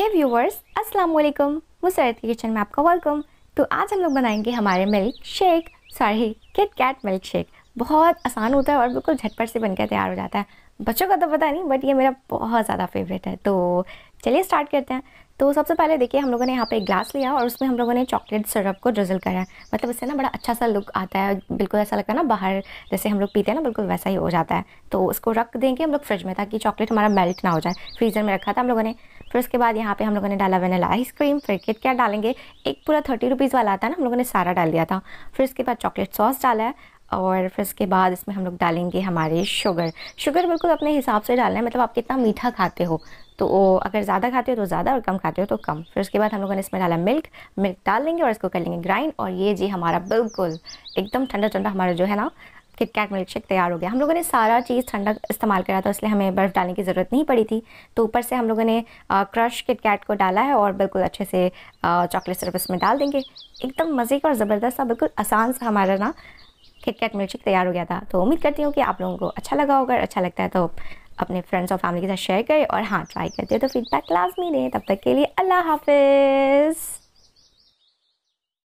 हे viewers अस्सलाम वालेकुम मुसरत kitchen में आपका वेलकम तो आज हम लोग बनाएंगे हमारे milkshake sorry KitKat milkshake बहुत आसान होता है और बिल्कुल झटपट से बनकर तैयार हो जाता है बच्चों का तो पता नहीं बट ये मेरा बहुत ज़्यादा फेवरेट है तो चलिए स्टार्ट करते हैं तो सबसे पहले देखिए हम लोगों ने यहाँ पे एक ग्लास लिया और उसमें हम लोगों ने चॉकलेट सिरप को ड्रिजल करा है मतलब उससे ना बड़ा अच्छा सा लुक आता है बिल्कुल ऐसा लगता है ना बाहर जैसे हम लोग पीते हैं ना बिल्कुल वैसा ही हो जाता है तो उसको रख देंगे हम लोग फ्रिज में ताकि चॉकलेट हमारा मेल्ट ना हो जाए फ्रीज़र में रखा था हम लोगों ने फिर उसके बाद यहाँ पे हम लोगों ने डाला वेनिला आइसक्रीम फिर किट क्या डालेंगे एक पूरा थर्टी रुपीज़ वाला आता है ना हम लोगों ने सारा डाल दिया था फिर उसके बाद चॉकलेट सॉस डाला है और फिर उसके बाद इसमें हम लोग डालेंगे हमारे शुगर शुगर बिल्कुल अपने हिसाब से डालना है मतलब आप कितना मीठा खाते हो तो अगर ज़्यादा खाते हो तो ज़्यादा और कम खाते हो तो कम फिर उसके बाद हम लोगों ने इसमें डाला मिल्क मिल्क डाल देंगे और इसको कर लेंगे ग्राइंड और ये जी हमारा बिल्कुल एकदम ठंडा ठंडा हमारा जो है ना किट कैट मिल्क शेक तैयार हो गया हम लोगों ने सारा चीज़ ठंडा इस्तेमाल करा था इसलिए हमें बर्फ़ डालने की ज़रूरत नहीं पड़ी थी तो ऊपर से हम लोगों ने क्रश किट कैट को डाला है और बिल्कुल अच्छे से चॉकलेट सिर्फ इसमें डाल देंगे एकदम मज़े का और ज़बरदस्त सा बिल्कुल आसान सा हमारा ना किटकैट मिल्कशेक तैयार हो गया था तो उम्मीद करती हूँ कि आप लोगों को अच्छा लगा होगा अच्छा लगता है तो अपने फ्रेंड्स और फैमिली के साथ शेयर करें और हाँ ट्राई करते हो तो फीडबैक लाजमी दें तब तक के लिए अल्लाह हाफिज़